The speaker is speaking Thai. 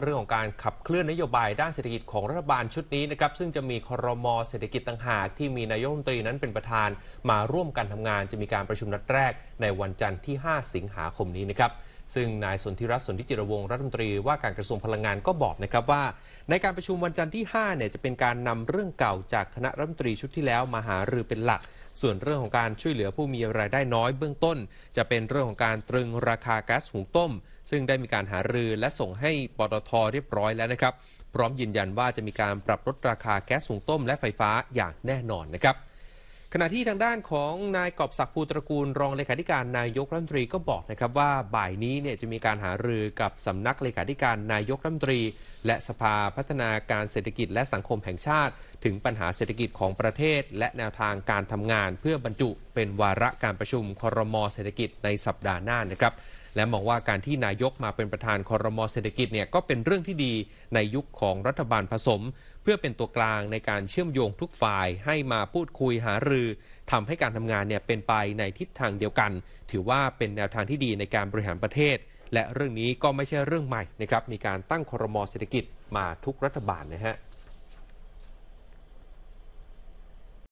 เรื่องของการขับเคลื่อนนโยบายด้านเศรษฐกิจของรัฐบาลชุดนี้นะครับซึ่งจะมีครมเศรษฐกิจต่างหากที่มีนายกรัฐมนตรีนั้นเป็นประธาน มาร่วมกันทำงาน จะมีการประชุมนัดแรกในวันจันทร์ที่ 5 สิงหาคมนี้นะครับซึ่งนายสนธิรัตน์สนธิจิรวงรัฐมนตรีว่าการกระทรวงพลังงานก็บอกนะครับว่า ในการประชุมวันจันทร์ที่ 5 เนี่ยจะเป็นการนำเรื่องเก่าจากคณะรัฐมนตรีชุดที่แล้วมาหารือเป็นหลัก ส่วนเรื่องของการช่วยเหลือผู้มีรายได้น้อยเบื้องต้น จะเป็นเรื่องของการตรึงราคาแก๊สหุงต้มซึ่งได้มีการหารือและส่งให้ปตทเรียบร้อยแล้วนะครับ พร้อมยืนยันว่าจะมีการปรับลดราคาแก๊สสูงต้มและไฟฟ้าอย่างแน่นอนนะครับขณะที่ทางด้านของนายกอบศักดิ์ภูตระกูลรองเลขาธิการนายกรัฐมนตรีก็บอกนะครับว่า บ่ายนี้เนี่ยจะมีการหารือกับสำนักเลขาธิการนายกรัฐมนตรี และสภาพัฒนาการเศรษฐกิจ และสังคมแห่งชาติ ถึงปัญหาเศรษฐกิจของประเทศ และแนวทางการทำงาน เพื่อบรรจุเป็นวาระการประชุมคอรมอเศรษฐกิจในสัปดาห์หน้านะครับและมองว่าการที่นายกมาเป็นประธานคอรมอเศรษฐกิจเนี่ยก็เป็นเรื่องที่ดีในยุคของรัฐบาลผสมเพื่อเป็นตัวกลางในการเชื่อมโยงทุกฝ่ายให้มาพูดคุยหารือทำให้การทำงานเนี่ยเป็นไปในทิศทางเดียวกัน ถือว่าเป็นแนวทางที่ดีในการบริหารประเทศ และเรื่องนี้ก็ไม่ใช่เรื่องใหม่นะครับ มีการตั้งครมเศรษฐกิจมาทุกรัฐบาลนะฮะ